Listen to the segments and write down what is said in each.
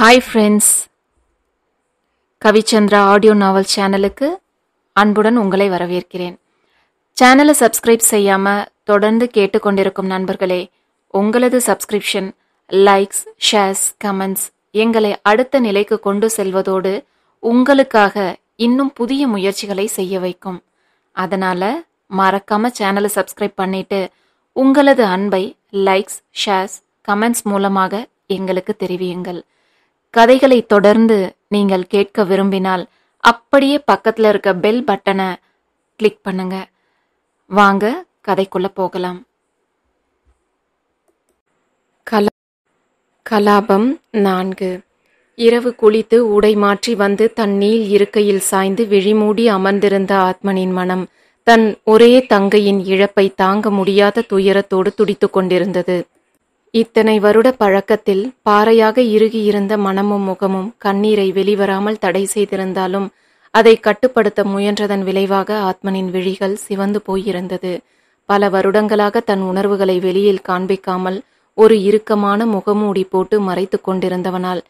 hi friends Kavichandra audio novel சேனலுக்கு அன்புடன் உங்களை வரவேற்கிறேன் சேனலை சப்ஸ்கிரைப் செய்யாமல் தொடர்ந்து கேட்டுக்கொண்டிருக்கும் நண்பர்களே உங்களது சப்ஸ்கிரிப்ஷன் லைக்ஸ் ஷேர்ஸ் கமெண்ட்ஸ் எங்களை அடுத்த நிலைக்கு கொண்டு செல்வதோடு உங்களுக்காக இன்னும் புதிய முயற்சிகளை செய்ய வைக்கும் அதனால் மறக்காமல் சேனலை சப்ஸ்கிரைப் பண்ணிவிட்டு உங்களது அன்பை லைக்ஸ் ஷேர்ஸ் கமெண்ட்ஸ் மூலமாக எங்களுக்கு தெரிவியுங்கள் கதைகளை தொடர்ந்து நீங்கள் கேட்க விரும்பினால் அப்படியே பக்கத்தில் இருக்க பெல் பட்டனை கிளிக் பண்ணுங்க வாங்க கதைக்குள்ள போகலாம் கலா கலாபம் நான்கு இரவு குளித்து உடை மாற்றி வந்து நீல் இருக்கையில் சாய்ந்து விழிமூடி அமர்ந்திருந்த ஆத்மனின் மனம் தன் ஒரே தங்கையின் இழப்பை தாங்க முடியாத துயரத்தோடு துடித்து கொண்டிருந்தது இத்தனை வருட பழக்கத்தில் பாறையாக இறுகியிருந்த மனமும் முகமும் கண்ணீரை வெளிவராமல் தடை செய்திருந்தாலும் அதை கட்டுப்படுத்த முயன்றதன் விளைவாக ஆத்மனின் விழிகள் சிவந்து போயிருந்தது பல வருடங்களாக தன் உணர்வுகளை வெளியில் காண்பிக்காமல் ஒரு இறுக்கமான முகமூடி போட்டு மறைத்து கொண்டிருந்தவனால்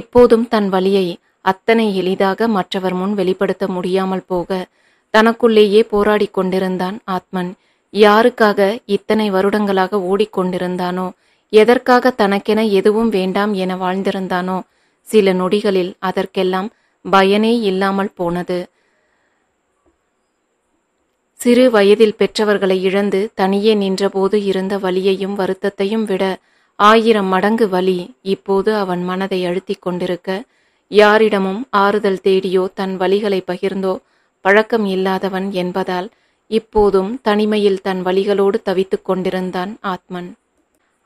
இப்போதும் தன் வழியை அத்தனை எளிதாக மற்றவர் முன் வெளிப்படுத்த முடியாமல் போக தனக்குள்ளேயே போராடி கொண்டிருந்தான் ஆத்மன் யாருக்காக இத்தனை வருடங்களாக ஓடிக்கொண்டிருந்தானோ எதற்காக தனக்கென எதுவும் வேண்டாம் என வாழ்ந்திருந்தானோ சில நொடிகளில் அதற்கெல்லாம் பயனே இல்லாமல் போனது சிறு வயதில் பெற்றவர்களை இழந்து தனியே நின்றபோது இருந்த வலியையும் வருத்தத்தையும் விட ஆயிரம் மடங்கு வலி இப்போது அவன் மனதை அழுத்திக் கொண்டிருக்க யாரிடமும் ஆறுதல் தேடியோ தன் வழிகளை பகிர்ந்தோ பழக்கம் இல்லாதவன் என்பதால் இப்போதும் தனிமையில் தன் வழிகளோடு தவித்துக் கொண்டிருந்தான் ஆத்மன்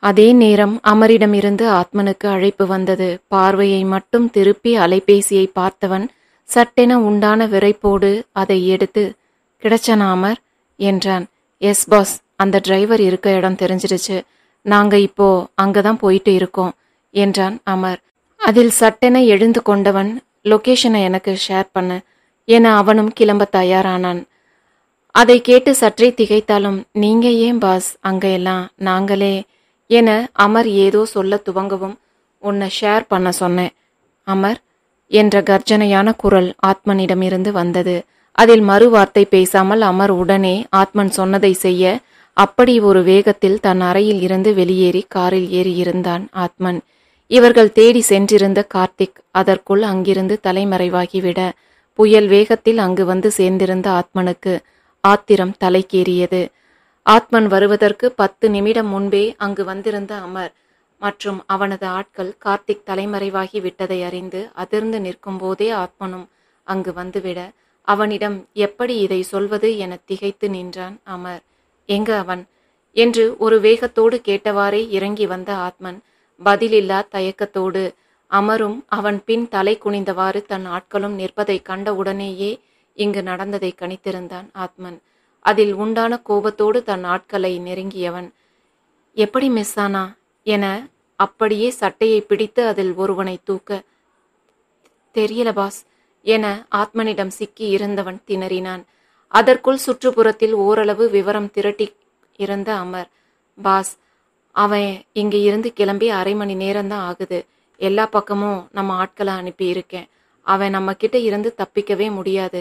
அதே நேரம் அமரிடமிருந்து ஆத்மனுக்கு அழைப்பு வந்தது பார்வையை மட்டும் திருப்பி அலைபேசியை பார்த்தவன் சட்டென உண்டான விரைப்போடு அதை எடுத்து அமர் என்றான் எஸ் பாஸ் அந்த டிரைவர் இருக்க இடம் தெரிஞ்சிடுச்சு நாங்க இப்போ அங்கதான் போயிட்டு இருக்கோம் என்றான் அமர் அதில் சட்டென எழுந்து கொண்டவன் லொகேஷனை எனக்கு ஷேர் பண்ண என அவனும் கிளம்ப தயாரானான் அதை கேட்டு சற்றே திகைத்தாலும் நீங்க ஏன் பாஸ் அங்க எல்லாம் நாங்களே என அமர் ஏதோ சொல்ல துவங்கவும் உன்னை ஷேர் பண்ண சொன்னேன் அமர் என்ற கர்ஜனையான குரல் ஆத்மனிடமிருந்து வந்தது அதில் மறுவார்த்தை பேசாமல் அமர் உடனே ஆத்மன் சொன்னதை செய்ய அப்படி ஒரு வேகத்தில் தன் அறையில் இருந்து வெளியேறி காரில் ஏறியிருந்தான் ஆத்மன் இவர்கள் தேடி சென்றிருந்த கார்த்திக் அதற்குள் அங்கிருந்து தலைமறைவாகிவிட புயல் வேகத்தில் அங்கு வந்து சேர்ந்திருந்த ஆத்மனுக்கு ஆத்திரம் தலைக்கேறியது ஆத்மன் வருவதற்கு பத்து நிமிடம் முன்பே அங்கு வந்திருந்த அமர் மற்றும் அவனது ஆட்கள் கார்த்திக் தலைமறைவாகி விட்டதை அறிந்து அதிர்ந்து நிற்கும் போதே ஆத்மனும் அங்கு வந்துவிட அவனிடம் எப்படி இதை சொல்வது என திகைத்து நின்றான் அமர் எங்க அவன் என்று ஒரு வேகத்தோடு கேட்டவாறே இறங்கி வந்த ஆத்மன் பதிலில்லா தயக்கத்தோடு அமரும் அவன் பின் தலை குனிந்தவாறு தன் ஆட்களும் நிற்பதை உடனேயே இங்கு நடந்ததை கணித்திருந்தான் ஆத்மன் அதில் உண்டான கோபத்தோடு தன் ஆட்களை நெருங்கியவன் எப்படி மிஸ் ஆனா என அப்படியே சட்டையை பிடித்து அதில் ஒருவனை தூக்க தெரியல பாஸ் என ஆத்மனிடம் சிக்கி இருந்தவன் திணறினான் அதற்குள் சுற்றுப்புறத்தில் ஓரளவு விவரம் திரட்டி இருந்த அமர் பாஸ் அவன் இங்கே இருந்து கிளம்பி அரை மணி நேரம்தான் ஆகுது எல்லா பக்கமும் நம்ம ஆட்களை அனுப்பி இருக்கேன் அவன் நம்ம கிட்ட இருந்து தப்பிக்கவே முடியாது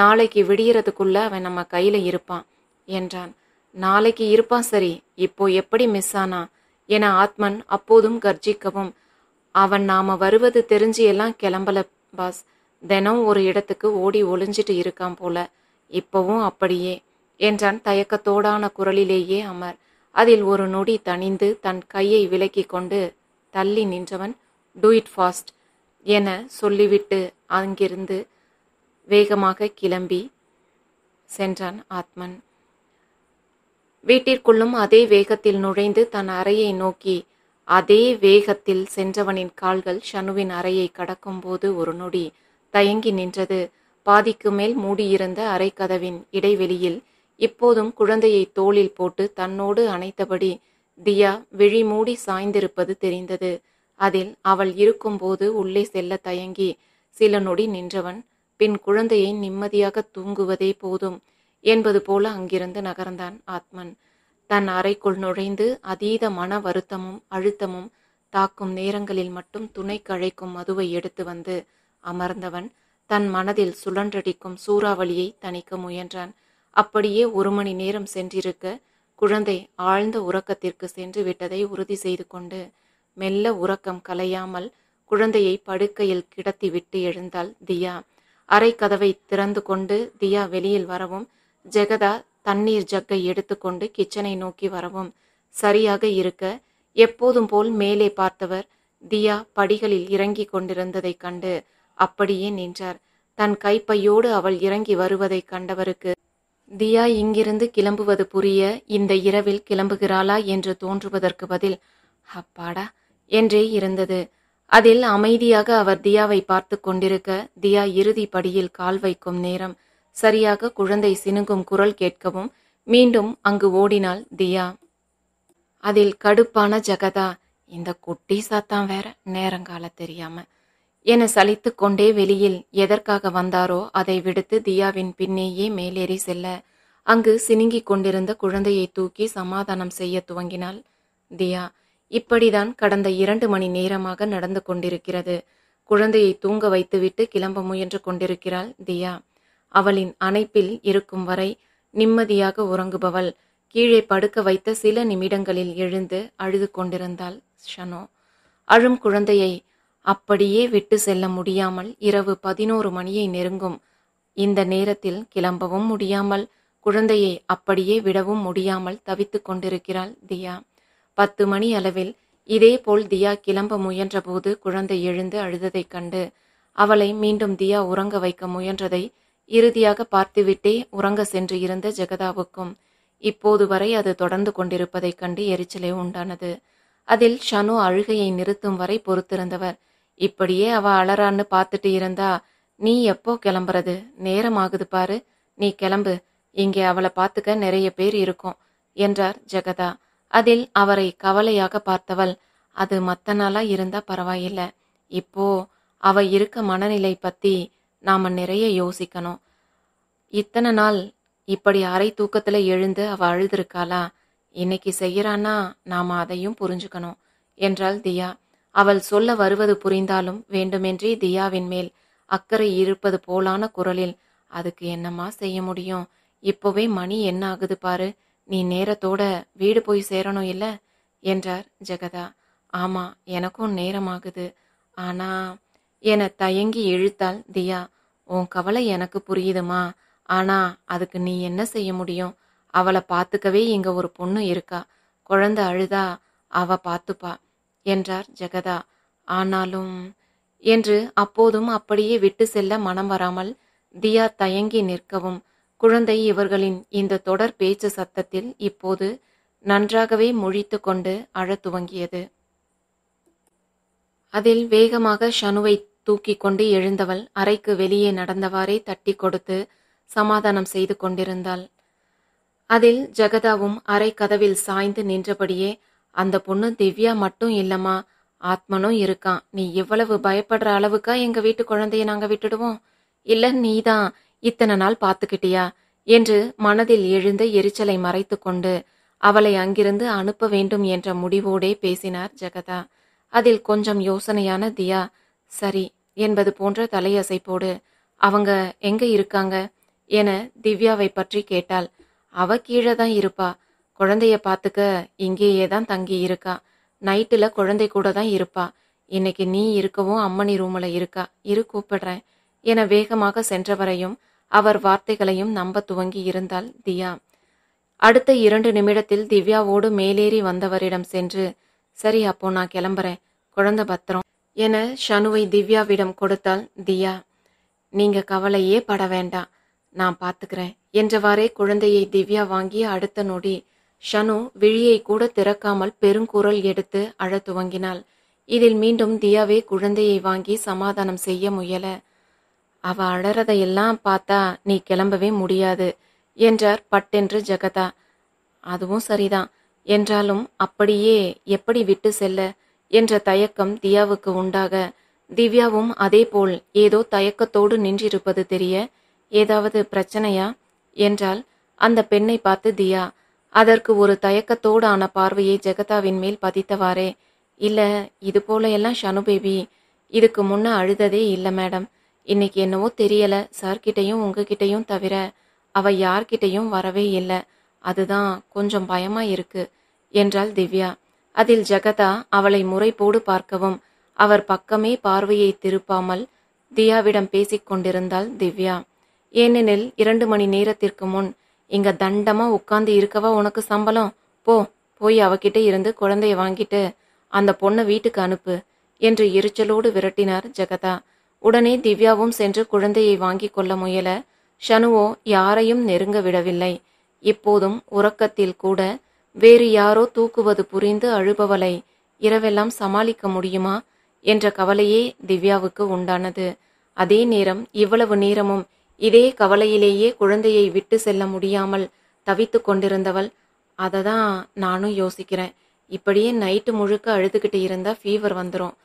நாளைக்கு விடியறதுக்குள்ள அவன் நம்ம கையில் இருப்பான் என்றான் நாளைக்கு இருப்பான் சரி இப்போ எப்படி மிஸ் ஆனா என ஆத்மன் அப்போதும் கர்ஜிக்கவும் அவன் நாம வருவது தெரிஞ்சு எல்லாம் கிளம்பல பாஸ் தினம் ஒரு இடத்துக்கு ஓடி ஒளிஞ்சிட்டு இருக்கான் போல இப்பவும் அப்படியே என்றான் தயக்கத்தோடான குரலிலேயே அமர் அதில் ஒரு நொடி தணிந்து தன் கையை விலக்கி கொண்டு தள்ளி நின்றவன் டூ இட் ஃபாஸ்ட் என சொல்லிவிட்டு அங்கிருந்து வேகமாக கிளம்பி சென்றான் ஆத்மன் வீட்டிற்குள்ளும் அதே வேகத்தில் நுழைந்து தன் அறையை நோக்கி அதே வேகத்தில் சென்றவனின் கால்கள் ஷனுவின் அறையை கடக்கும்போது ஒரு நொடி தயங்கி நின்றது பாதிக்கு மேல் மூடியிருந்த அறை கதவின் இடைவெளியில் இப்போதும் குழந்தையை தோளில் போட்டு தன்னோடு அணைத்தபடி தியா விழிமூடி சாய்ந்திருப்பது தெரிந்தது அதில் அவள் இருக்கும்போது உள்ளே செல்ல தயங்கி சில நொடி நின்றவன் பின் குழந்தையை நிம்மதியாக தூங்குவதே போதும் என்பது போல அங்கிருந்து நகர்ந்தான் ஆத்மன் தன் அறைக்குள் நுழைந்து அதீத மன வருத்தமும் அழுத்தமும் தாக்கும் நேரங்களில் மட்டும் துணை கழைக்கும் மதுவை எடுத்து வந்து அமர்ந்தவன் தன் மனதில் சுழன்றடிக்கும் சூறாவளியை தணிக்க முயன்றான் அப்படியே ஒரு மணி நேரம் சென்றிருக்க குழந்தை ஆழ்ந்த உறக்கத்திற்கு சென்று விட்டதை உறுதி செய்து கொண்டு மெல்ல உறக்கம் கலையாமல் குழந்தையை படுக்கையில் கிடத்தி விட்டு எழுந்தாள் தியா அறைக்கதவை திறந்து கொண்டு தியா வெளியில் வரவும் ஜெகதா தண்ணீர் ஜக்கை எடுத்துக்கொண்டு கிச்சனை நோக்கி வரவும் சரியாக இருக்க எப்போதும் போல் மேலே பார்த்தவர் தியா படிகளில் இறங்கிக் கொண்டிருந்ததைக் கண்டு அப்படியே நின்றார் தன் கைப்பையோடு அவள் இறங்கி வருவதைக் கண்டவருக்கு தியா இங்கிருந்து கிளம்புவது புரிய இந்த இரவில் கிளம்புகிறாளா என்று தோன்றுவதற்கு பதில் அப்பாடா என்றே இருந்தது அதில் அமைதியாக அவர் தியாவை பார்த்து கொண்டிருக்க தியா இறுதி படியில் கால் வைக்கும் நேரம் சரியாக குழந்தை சினுங்கும் குரல் கேட்கவும் மீண்டும் அங்கு ஓடினாள் தியா அதில் கடுப்பான ஜெகதா இந்த குட்டி சாத்தான் வேற நேரங்கால தெரியாம என சலித்து கொண்டே வெளியில் எதற்காக வந்தாரோ அதை விடுத்து தியாவின் பின்னேயே மேலேறி செல்ல அங்கு சினுங்கிக் கொண்டிருந்த குழந்தையை தூக்கி சமாதானம் செய்ய துவங்கினாள் தியா இப்படிதான் கடந்த இரண்டு மணி நேரமாக நடந்து கொண்டிருக்கிறது குழந்தையை தூங்க வைத்துவிட்டு கிளம்ப முயன்று கொண்டிருக்கிறாள் தியா அவளின் அணைப்பில் இருக்கும் வரை நிம்மதியாக உறங்குபவள் கீழே படுக்க வைத்த சில நிமிடங்களில் எழுந்து அழுது கொண்டிருந்தாள் ஷனோ அழும் குழந்தையை அப்படியே விட்டு செல்ல முடியாமல் இரவு பதினோரு மணியை நெருங்கும் இந்த நேரத்தில் கிளம்பவும் முடியாமல் குழந்தையை அப்படியே விடவும் முடியாமல் தவித்து கொண்டிருக்கிறாள் தியா பத்து மணி அளவில் இதேபோல் தியா கிளம்ப முயன்றபோது குழந்தை எழுந்து அழுததைக் கண்டு அவளை மீண்டும் தியா உறங்க வைக்க முயன்றதை இறுதியாக பார்த்துவிட்டே உறங்க சென்று இருந்த ஜெகதாவுக்கும் இப்போது வரை அது தொடர்ந்து கொண்டிருப்பதைக் கண்டு எரிச்சலே உண்டானது அதில் ஷனு அழுகையை நிறுத்தும் வரை பொறுத்திருந்தவர் இப்படியே அவ அலறான்னு பார்த்துட்டு இருந்தா நீ எப்போ கிளம்புறது நேரம் ஆகுது பாரு நீ கிளம்பு இங்கே அவளை பார்த்துக்க நிறைய பேர் இருக்கும் என்றார் ஜெகதா அதில் அவரை கவலையாக பார்த்தவள் அது மற்ற நாளா இருந்தா பரவாயில்ல இப்போ அவ இருக்க மனநிலை பத்தி நாம நிறைய யோசிக்கணும் இத்தனை நாள் இப்படி அரை தூக்கத்துல எழுந்து அவ அழுதிருக்காளா இன்னைக்கு செய்யறானா நாம அதையும் புரிஞ்சுக்கணும் என்றாள் தியா அவள் சொல்ல வருவது புரிந்தாலும் வேண்டுமென்றே தியாவின் மேல் அக்கறை இருப்பது போலான குரலில் அதுக்கு என்னமா செய்ய முடியும் இப்போவே மணி என்ன ஆகுது பாரு நீ நேரத்தோட வீடு போய் சேரணும் இல்லை என்றார் ஜெகதா ஆமா எனக்கும் நேரமாகுது ஆனா என தயங்கி இழுத்தால் தியா உன் கவலை எனக்கு புரியுதுமா ஆனா அதுக்கு நீ என்ன செய்ய முடியும் அவளை பார்த்துக்கவே இங்க ஒரு பொண்ணு இருக்கா குழந்த அழுதா அவ பார்த்துப்பா என்றார் ஜெகதா ஆனாலும் என்று அப்போதும் அப்படியே விட்டு செல்ல மனம் வராமல் தியா தயங்கி நிற்கவும் குழந்தை இவர்களின் இந்த தொடர் பேச்சு சத்தத்தில் இப்போது நன்றாகவே முழித்து கொண்டு அழத் துவங்கியது அதில் வேகமாக ஷனுவை தூக்கி கொண்டு எழுந்தவள் அறைக்கு வெளியே நடந்தவாறே தட்டி கொடுத்து சமாதானம் செய்து கொண்டிருந்தாள் அதில் ஜெகதாவும் அரை கதவில் சாய்ந்து நின்றபடியே அந்த பொண்ணு திவ்யா மட்டும் இல்லம்மா ஆத்மனும் இருக்கான் நீ இவ்வளவு பயப்படுற அளவுக்கா எங்க வீட்டு குழந்தைய நாங்க விட்டுடுவோம் இல்ல நீதான் இத்தனை நாள் பார்த்துக்கிட்டியா என்று மனதில் எழுந்த எரிச்சலை மறைத்து கொண்டு அவளை அங்கிருந்து அனுப்ப வேண்டும் என்ற முடிவோடே பேசினார் ஜெகதா அதில் கொஞ்சம் யோசனையான தியா சரி என்பது போன்ற தலையசைப்போடு அவங்க எங்க இருக்காங்க என திவ்யாவை பற்றி கேட்டாள் அவ கீழே தான் இருப்பா குழந்தைய பார்த்துக்க இங்கேயே தான் தங்கி இருக்கா நைட்டில் குழந்தை கூட தான் இருப்பா இன்னைக்கு நீ இருக்கவும் அம்மணி ரூமில் இருக்கா இரு கூப்பிடுறேன் என வேகமாக சென்றவரையும் அவர் வார்த்தைகளையும் நம்ப துவங்கி இருந்தால் தியா அடுத்த இரண்டு நிமிடத்தில் திவ்யாவோடு மேலேறி வந்தவரிடம் சென்று சரி அப்போ நான் கிளம்புறேன் குழந்த பத்திரம் என ஷனுவை திவ்யாவிடம் கொடுத்தால் தியா நீங்க கவலையே பட வேண்டாம் நான் பார்த்துக்கிறேன் என்றவாறே குழந்தையை திவ்யா வாங்கிய அடுத்த நொடி ஷனு விழியை கூட திறக்காமல் பெருங்குரல் எடுத்து அழத் துவங்கினாள் இதில் மீண்டும் தியாவே குழந்தையை வாங்கி சமாதானம் செய்ய முயல அவ அழறதையெல்லாம் பார்த்தா நீ கிளம்பவே முடியாது என்றார் பட்டென்று ஜெகதா அதுவும் சரிதான் என்றாலும் அப்படியே எப்படி விட்டு செல்ல என்ற தயக்கம் தியாவுக்கு உண்டாக திவ்யாவும் அதேபோல் ஏதோ தயக்கத்தோடு நின்றிருப்பது தெரிய ஏதாவது பிரச்சனையா என்றால் அந்த பெண்ணை பார்த்து தியா அதற்கு ஒரு தயக்கத்தோடான பார்வையை ஜெகதாவின் மேல் பதித்தவாறே இல்ல இது போல எல்லாம் ஷனு பேபி இதுக்கு முன்ன அழுததே இல்லை மேடம் இன்னைக்கு என்னவோ தெரியல சார்கிட்டையும் உங்ககிட்டையும் தவிர அவ யார்கிட்டையும் வரவே இல்லை அதுதான் கொஞ்சம் பயமா இருக்கு என்றாள் திவ்யா அதில் ஜெகதா அவளை முறைப்போடு பார்க்கவும் அவர் பக்கமே பார்வையை திருப்பாமல் தியாவிடம் பேசிக் கொண்டிருந்தாள் திவ்யா ஏனெனில் இரண்டு மணி நேரத்திற்கு முன் இங்க தண்டமா உட்கார்ந்து இருக்கவா உனக்கு சம்பளம் போ போய் அவகிட்ட இருந்து குழந்தைய வாங்கிட்டு அந்த பொண்ணை வீட்டுக்கு அனுப்பு என்று எரிச்சலோடு விரட்டினார் ஜெகதா உடனே திவ்யாவும் சென்று குழந்தையை வாங்கி கொள்ள முயல ஷனுவோ யாரையும் நெருங்க விடவில்லை இப்போதும் உறக்கத்தில் கூட வேறு யாரோ தூக்குவது புரிந்து அழுபவளை இரவெல்லாம் சமாளிக்க முடியுமா என்ற கவலையே திவ்யாவுக்கு உண்டானது அதே நேரம் இவ்வளவு நேரமும் இதே கவலையிலேயே குழந்தையை விட்டு செல்ல முடியாமல் தவித்து கொண்டிருந்தவள் அதை தான் நானும் யோசிக்கிறேன் இப்படியே நைட்டு முழுக்க அழுதுகிட்டு இருந்தா ஃபீவர் வந்துடும்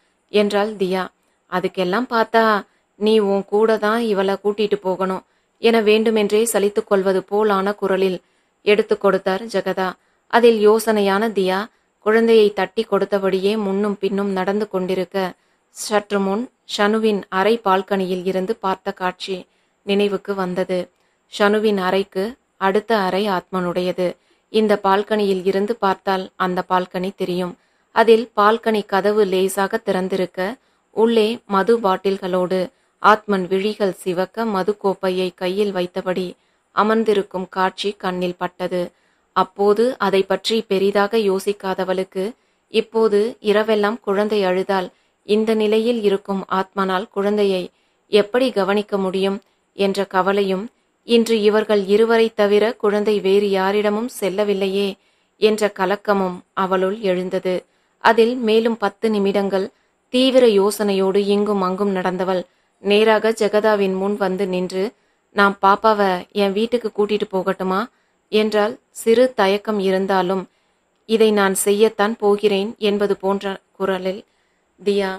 என்றாள் தியா அதுக்கெல்லாம் பார்த்தா நீ உன் கூட தான் இவளை கூட்டிட்டு போகணும் என வேண்டுமென்றே சலித்து கொள்வது போலான குரலில் எடுத்து கொடுத்தார் ஜெகதா அதில் யோசனையான தியா குழந்தையை தட்டி கொடுத்தபடியே முன்னும் பின்னும் நடந்து கொண்டிருக்க சற்று முன் ஷனுவின் அறை பால்கனியில் இருந்து பார்த்த காட்சி நினைவுக்கு வந்தது ஷனுவின் அறைக்கு அடுத்த அறை ஆத்மனுடையது இந்த பால்கனியில் இருந்து பார்த்தால் அந்த பால்கனி தெரியும் அதில் பால்கனி கதவு லேசாக திறந்திருக்க உள்ளே மது பாட்டில்களோடு ஆத்மன் விழிகள் சிவக்க மது கோப்பையை கையில் வைத்தபடி அமர்ந்திருக்கும் காட்சி கண்ணில் பட்டது அப்போது அதை பற்றி பெரிதாக யோசிக்காதவளுக்கு இப்போது இரவெல்லாம் குழந்தை அழுதால் இந்த நிலையில் இருக்கும் ஆத்மனால் குழந்தையை எப்படி கவனிக்க முடியும் என்ற கவலையும் இன்று இவர்கள் இருவரை தவிர குழந்தை வேறு யாரிடமும் செல்லவில்லையே என்ற கலக்கமும் அவளுள் எழுந்தது அதில் மேலும் பத்து நிமிடங்கள் தீவிர யோசனையோடு இங்கும் அங்கும் நடந்தவள் நேராக ஜெகதாவின் முன் வந்து நின்று நான் பாப்பாவை என் வீட்டுக்கு கூட்டிட்டு போகட்டுமா என்றால் சிறு தயக்கம் இருந்தாலும் இதை நான் செய்யத்தான் போகிறேன் என்பது போன்ற குரலில் தியா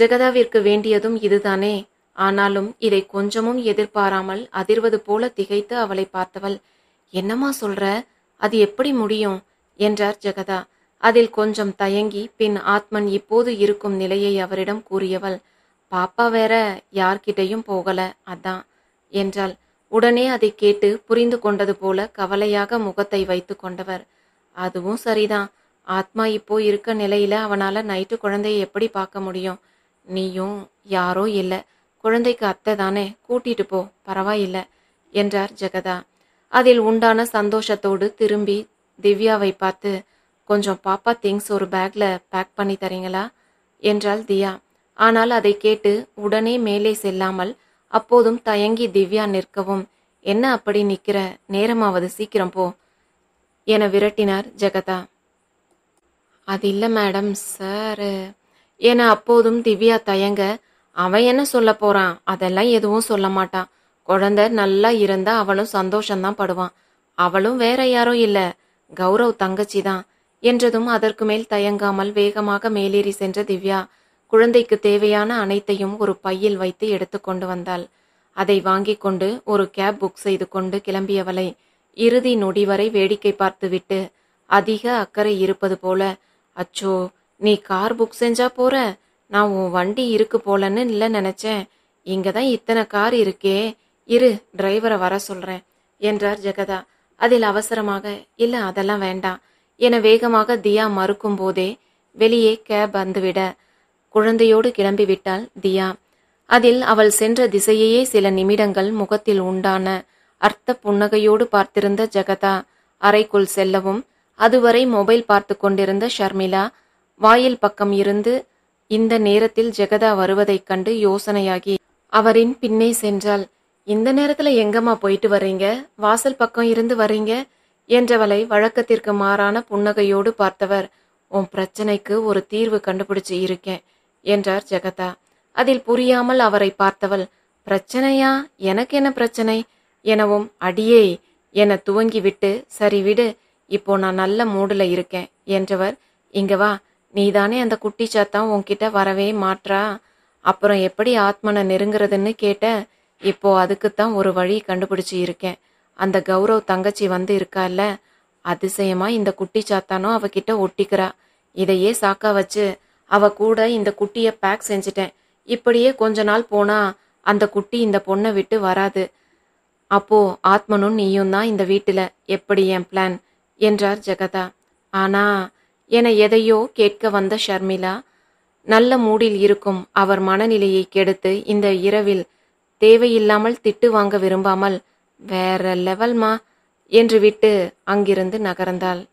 ஜெகதாவிற்கு வேண்டியதும் இதுதானே ஆனாலும் இதை கொஞ்சமும் எதிர்பாராமல் அதிர்வது போல திகைத்து அவளை பார்த்தவள் என்னம்மா சொல்ற அது எப்படி முடியும் என்றார் ஜெகதா அதில் கொஞ்சம் தயங்கி பின் ஆத்மன் இப்போது இருக்கும் நிலையை அவரிடம் கூறியவள் பாப்பா வேற யார்கிட்டையும் போகல அதான் என்றாள் உடனே அதை கேட்டு புரிந்து கொண்டது போல கவலையாக முகத்தை வைத்து கொண்டவர் அதுவும் சரிதான் ஆத்மா இப்போ இருக்க நிலையில அவனால நைட்டு குழந்தையை எப்படி பார்க்க முடியும் நீயும் யாரோ இல்லை குழந்தைக்கு அத்தை தானே கூட்டிட்டு போ பரவாயில்ல என்றார் ஜெகதா அதில் உண்டான சந்தோஷத்தோடு திரும்பி திவ்யாவை பார்த்து கொஞ்சம் பாப்பா திங்ஸ் ஒரு பேக்கில் பேக் பண்ணி தரீங்களா என்றாள் தியா ஆனால் அதை கேட்டு உடனே மேலே செல்லாமல் அப்போதும் தயங்கி திவ்யா நிற்கவும் என்ன அப்படி நிற்கிற நேரமாவது சீக்கிரம் போ என விரட்டினார் ஜெகதா அது இல்லை மேடம் சார் என அப்போதும் திவ்யா தயங்க அவன் என்ன சொல்ல போறான் அதெல்லாம் எதுவும் சொல்ல மாட்டான் குழந்தை நல்லா இருந்தா அவளும் சந்தோஷம்தான் படுவான் அவளும் வேற யாரும் இல்லை கௌரவ் தங்கச்சி தான் என்றதும் அதற்கு மேல் தயங்காமல் வேகமாக மேலேறி சென்ற திவ்யா குழந்தைக்கு தேவையான அனைத்தையும் ஒரு பையில் வைத்து எடுத்துக்கொண்டு வந்தாள் அதை வாங்கி கொண்டு ஒரு கேப் புக் செய்து கொண்டு கிளம்பியவளை இறுதி நொடி வரை வேடிக்கை பார்த்துவிட்டு அதிக அக்கறை இருப்பது போல அச்சோ நீ கார் புக் செஞ்சா போற நான் உன் வண்டி இருக்கு போலன்னு இல்லை நினைச்சேன் இங்க தான் இத்தனை கார் இருக்கே இரு டிரைவரை வர சொல்றேன் என்றார் ஜெகதா அதில் அவசரமாக இல்லை அதெல்லாம் வேண்டாம் என வேகமாக தியா மறுக்கும் போதே வெளியே கேப் வந்துவிட குழந்தையோடு கிளம்பிவிட்டாள் தியா அதில் அவள் சென்ற திசையையே சில நிமிடங்கள் முகத்தில் உண்டான அர்த்த புன்னகையோடு பார்த்திருந்த ஜெகதா அறைக்குள் செல்லவும் அதுவரை மொபைல் பார்த்து கொண்டிருந்த ஷர்மிளா வாயில் பக்கம் இருந்து இந்த நேரத்தில் ஜெகதா வருவதைக் கண்டு யோசனையாகி அவரின் பின்னே சென்றாள் இந்த நேரத்துல எங்கம்மா போயிட்டு வரீங்க வாசல் பக்கம் இருந்து வரீங்க என்றவளை வழக்கத்திற்கு மாறான புன்னகையோடு பார்த்தவர் உன் பிரச்சனைக்கு ஒரு தீர்வு கண்டுபிடிச்சு இருக்கேன் என்றார் ஜெகதா அதில் புரியாமல் அவரை பார்த்தவள் பிரச்சனையா எனக்கு என்ன பிரச்சனை எனவும் அடியே என விட்டு சரி விடு இப்போ நான் நல்ல மூடில் இருக்கேன் என்றவர் இங்க வா நீதானே அந்த குட்டி சாத்தான் உன்கிட்ட வரவே மாற்றா அப்புறம் எப்படி ஆத்மனை நெருங்குறதுன்னு கேட்ட இப்போ அதுக்குத்தான் ஒரு வழி கண்டுபிடிச்சி இருக்கேன் அந்த கௌரவ் தங்கச்சி வந்து இருக்கால்ல அதிசயமா இந்த குட்டி சாத்தானும் அவகிட்ட ஒட்டிக்கிறா இதையே சாக்கா வச்சு அவ கூட இந்த குட்டிய பேக் செஞ்சிட்டேன் இப்படியே கொஞ்ச நாள் போனா அந்த குட்டி இந்த பொண்ணை விட்டு வராது அப்போ ஆத்மனும் நீயும் தான் இந்த வீட்டுல எப்படி என் பிளான் என்றார் ஜெகதா ஆனா என எதையோ கேட்க வந்த ஷர்மிளா நல்ல மூடில் இருக்கும் அவர் மனநிலையை கெடுத்து இந்த இரவில் தேவையில்லாமல் திட்டு வாங்க விரும்பாமல் வேற லெவல்மா என்று விட்டு அங்கிருந்து நகர்ந்தாள்